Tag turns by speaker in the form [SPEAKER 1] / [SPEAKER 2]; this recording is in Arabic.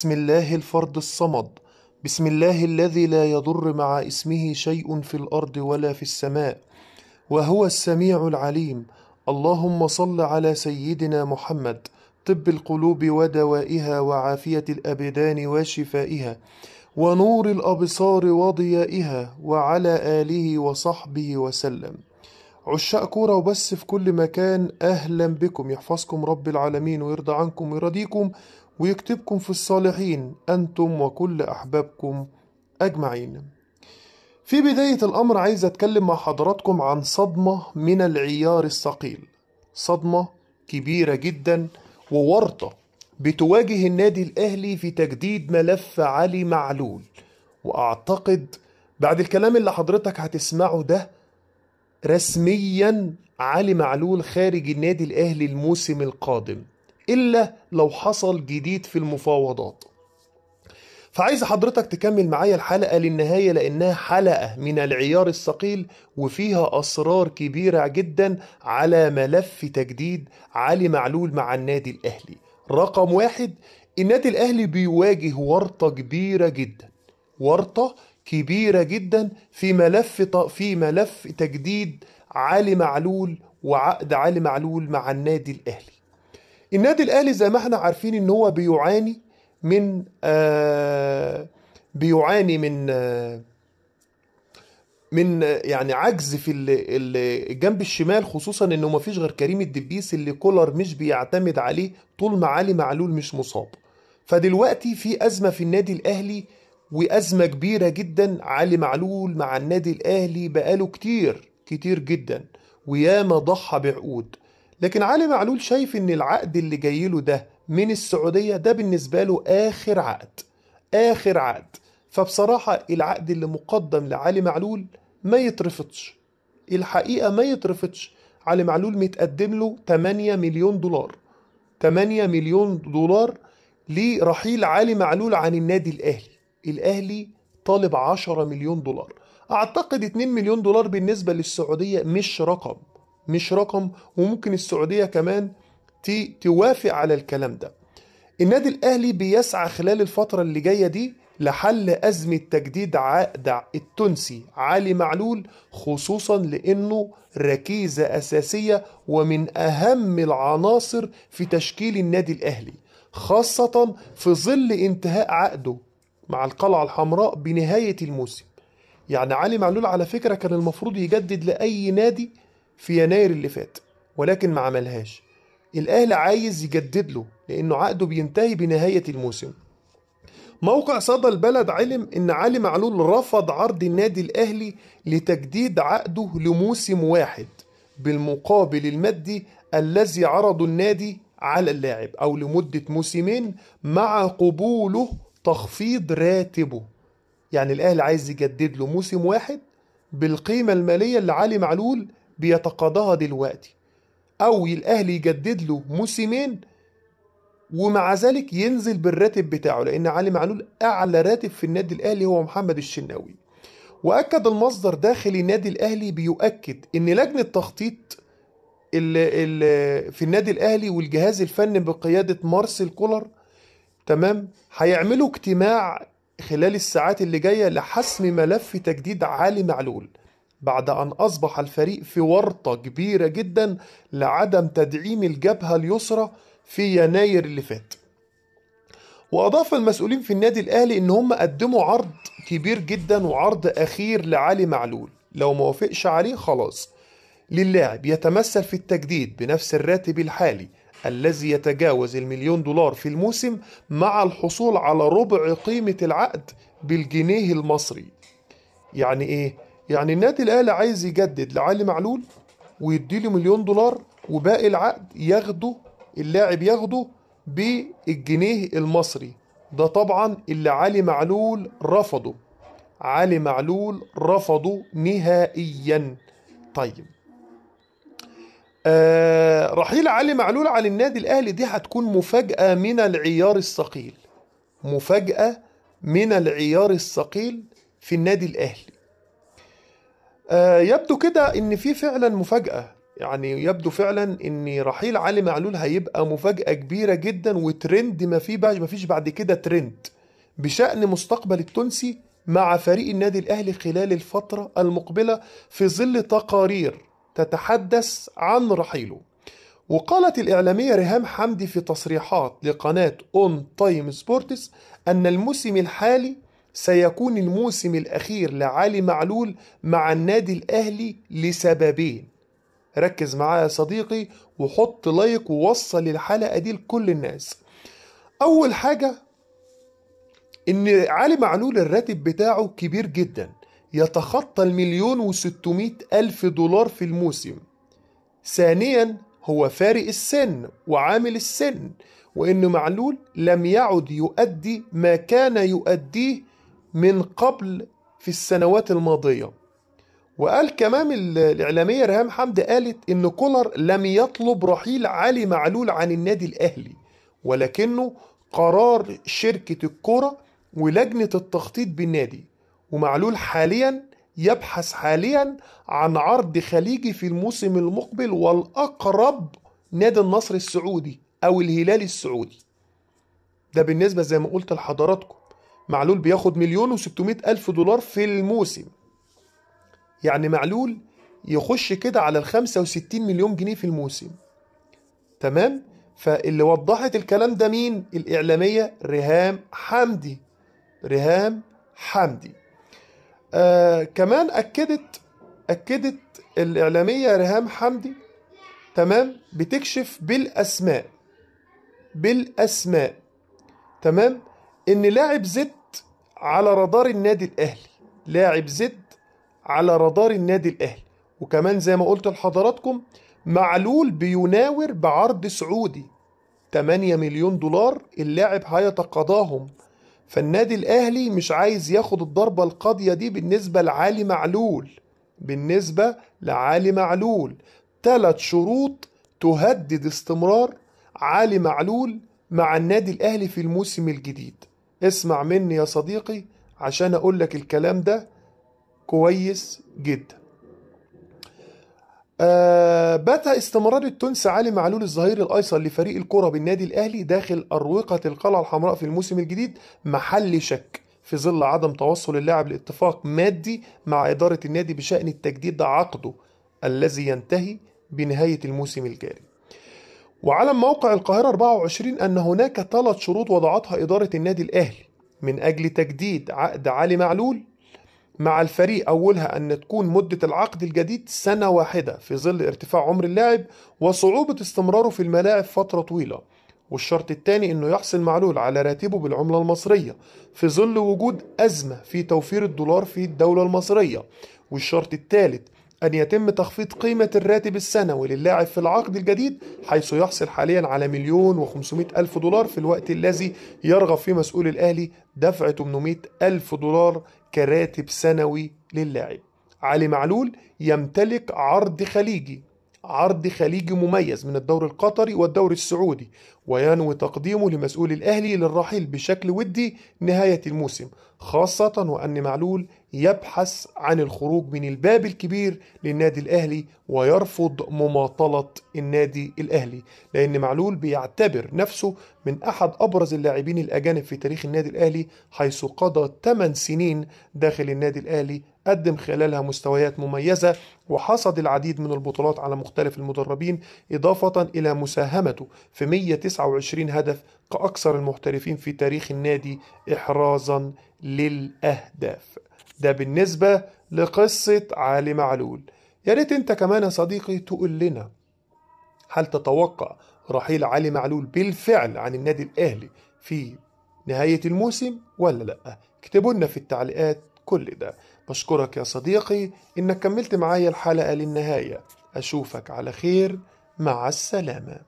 [SPEAKER 1] بسم الله الفرد الصمد بسم الله الذي لا يضر مع اسمه شيء في الارض ولا في السماء وهو السميع العليم اللهم صل على سيدنا محمد طب القلوب ودوائها وعافيه الابدان وشفائها ونور الابصار وضيائها وعلى اله وصحبه وسلم عشاق كورة وبس في كل مكان أهلا بكم يحفظكم رب العالمين ويرضى عنكم ويرضيكم ويكتبكم في الصالحين أنتم وكل أحبابكم أجمعين في بداية الأمر عايز أتكلم مع حضراتكم عن صدمة من العيار الثقيل صدمة كبيرة جدا وورطة بتواجه النادي الأهلي في تجديد ملف علي معلول وأعتقد بعد الكلام اللي حضرتك هتسمعه ده رسميا علي معلول خارج النادي الأهلي الموسم القادم إلا لو حصل جديد في المفاوضات فعايز حضرتك تكمل معايا الحلقة للنهاية لأنها حلقة من العيار الثقيل وفيها أسرار كبيرة جدا على ملف تجديد علي معلول مع النادي الأهلي رقم واحد النادي الأهلي بيواجه ورطة كبيرة جدا ورطة كبيرة جدا في ملف في ملف تجديد علي معلول وعقد علي معلول مع النادي الأهلي النادي الاهلي زي ما احنا عارفين ان هو بيعاني من آه بيعاني من آه من آه، يعني عجز في الجنب الشمال خصوصا انه ما فيش غير كريم الدبيس اللي كولر مش بيعتمد عليه طول ما علي معلول مش مصاب فدلوقتي في ازمه في النادي الاهلي وازمه كبيره جدا علي معلول مع النادي الاهلي بقاله كتير كتير جدا وياما ضحى بعقود لكن علي معلول شايف ان العقد اللي جاي له ده من السعوديه ده بالنسبه له اخر عقد اخر عقد فبصراحه العقد اللي مقدم لعلي معلول ما يترفضش الحقيقه ما يترفضش علي معلول متقدم له 8 مليون دولار 8 مليون دولار لرحيل علي معلول عن النادي الاهلي الاهلي طالب 10 مليون دولار اعتقد 2 مليون دولار بالنسبه للسعوديه مش رقم مش رقم وممكن السعوديه كمان توافق على الكلام ده النادي الاهلي بيسعى خلال الفتره اللي جايه دي لحل أزمة تجديد عقد التونسي علي معلول خصوصا لأنه ركيزة أساسية ومن أهم العناصر في تشكيل النادي الأهلي خاصة في ظل انتهاء عقده مع القلعة الحمراء بنهاية الموسم يعني علي معلول على فكرة كان المفروض يجدد لأي نادي في يناير اللي فات ولكن ما عملهاش الأهلي عايز يجدد له لأنه عقده بينتهي بنهاية الموسم موقع صدى البلد علم ان علي معلول رفض عرض النادي الاهلي لتجديد عقده لموسم واحد بالمقابل المادي الذي عرضه النادي على اللاعب او لمده موسمين مع قبوله تخفيض راتبه يعني الاهلي عايز يجدد له موسم واحد بالقيمه الماليه اللي علي معلول بيتقاضاها دلوقتي او الاهلي يجدد له موسمين ومع ذلك ينزل بالراتب بتاعه لان علي معلول اعلى راتب في النادي الاهلي هو محمد الشناوي واكد المصدر داخل النادي الاهلي بيؤكد ان لجنه تخطيط في النادي الاهلي والجهاز الفني بقياده مارسيل كولر تمام هيعملوا اجتماع خلال الساعات اللي جايه لحسم ملف تجديد علي معلول بعد أن أصبح الفريق في ورطة كبيرة جدا لعدم تدعيم الجبهة اليسرى في يناير اللي فات وأضاف المسؤولين في النادي الأهلي إن هم قدموا عرض كبير جدا وعرض أخير لعلي معلول لو ما وافقش عليه خلاص للاعب يتمثل في التجديد بنفس الراتب الحالي الذي يتجاوز المليون دولار في الموسم مع الحصول على ربع قيمة العقد بالجنيه المصري يعني إيه؟ يعني النادي الاهلي عايز يجدد لعلي معلول ويديله مليون دولار وباقي العقد ياخده اللاعب ياخده بالجنيه المصري ده طبعا اللي علي معلول رفضه علي معلول رفضه نهائيا طيب آه رحيل علي معلول على النادي الاهلي دي هتكون مفاجاه من العيار الثقيل مفاجاه من العيار الثقيل في النادي الاهلي آه، يبدو كده ان في فعلا مفاجاه يعني يبدو فعلا ان رحيل علي معلول هيبقى مفاجاه كبيره جدا وترند ما في ما فيش بعد كده ترند بشان مستقبل التونسي مع فريق النادي الاهلي خلال الفتره المقبله في ظل تقارير تتحدث عن رحيله وقالت الإعلامية ريهام حمدي في تصريحات لقناة أون تايم سبورتس أن الموسم الحالي سيكون الموسم الأخير لعلي معلول مع النادي الأهلي لسببين ركز معايا يا صديقي وحط لايك ووصل الحلقة دي لكل الناس أول حاجة إن علي معلول الراتب بتاعه كبير جدا يتخطى المليون وستمائة ألف دولار في الموسم ثانيا هو فارق السن وعامل السن وإن معلول لم يعد يؤدي ما كان يؤديه من قبل في السنوات الماضية وقال كمان الإعلامية ريهام حمد قالت إن كولر لم يطلب رحيل علي معلول عن النادي الأهلي ولكنه قرار شركة الكرة ولجنة التخطيط بالنادي ومعلول حاليا يبحث حاليا عن عرض خليجي في الموسم المقبل والأقرب نادي النصر السعودي أو الهلال السعودي ده بالنسبة زي ما قلت لحضراتكم معلول بياخد مليون و600 ألف دولار في الموسم يعني معلول يخش كده على ال 65 مليون جنيه في الموسم تمام فاللي وضحت الكلام ده مين الإعلامية ريهام حمدي ريهام حمدي آه كمان أكدت أكدت الإعلامية ريهام حمدي تمام بتكشف بالأسماء بالأسماء تمام ان لاعب زد على رادار النادي الاهلي لاعب زد على رادار النادي الاهلي وكمان زي ما قلت لحضراتكم معلول بيناور بعرض سعودي 8 مليون دولار اللاعب هيتقاضاهم فالنادي الاهلي مش عايز ياخد الضربه القاضيه دي بالنسبه لعلي معلول بالنسبه لعلي معلول ثلاث شروط تهدد استمرار علي معلول مع النادي الاهلي في الموسم الجديد اسمع مني يا صديقي عشان اقول لك الكلام ده كويس جدا آه بات استمرار التونسي علي معلول الظهير الايسر لفريق الكره بالنادي الاهلي داخل اروقه القلعه الحمراء في الموسم الجديد محل شك في ظل عدم توصل اللاعب لاتفاق مادي مع اداره النادي بشان التجديد عقده الذي ينتهي بنهايه الموسم الجاري وعلى موقع القاهرة 24 أن هناك ثلاث شروط وضعتها إدارة النادي الأهلي من أجل تجديد عقد علي معلول مع الفريق أولها أن تكون مدة العقد الجديد سنة واحدة في ظل ارتفاع عمر اللاعب وصعوبة استمراره في الملاعب فترة طويلة والشرط الثاني أنه يحصل معلول على راتبه بالعملة المصرية في ظل وجود أزمة في توفير الدولار في الدولة المصرية والشرط الثالث أن يتم تخفيض قيمة الراتب السنوي للاعب في العقد الجديد حيث يحصل حاليا على مليون و ألف دولار في الوقت الذي يرغب فيه مسؤول الأهلي دفع 800 ألف دولار كراتب سنوي للاعب علي معلول يمتلك عرض خليجي عرض خليجي مميز من الدوري القطري والدوري السعودي وينوي تقديمه لمسؤول الأهلي للرحيل بشكل ودي نهاية الموسم خاصة وأن معلول يبحث عن الخروج من الباب الكبير للنادي الأهلي ويرفض مماطلة النادي الأهلي لأن معلول بيعتبر نفسه من أحد أبرز اللاعبين الأجانب في تاريخ النادي الأهلي حيث قضى 8 سنين داخل النادي الأهلي قدم خلالها مستويات مميزة وحصد العديد من البطولات على مختلف المدربين إضافة إلى مساهمته في 129 هدف كأكثر المحترفين في تاريخ النادي إحرازا للأهداف ده بالنسبة لقصة علي معلول يا ريت انت كمان يا صديقي تقول لنا هل تتوقع رحيل علي معلول بالفعل عن النادي الأهلي في نهاية الموسم ولا لأ؟ اكتبوا لنا في التعليقات كل ده بشكرك يا صديقي إنك كملت معايا الحلقة للنهاية أشوفك على خير مع السلامة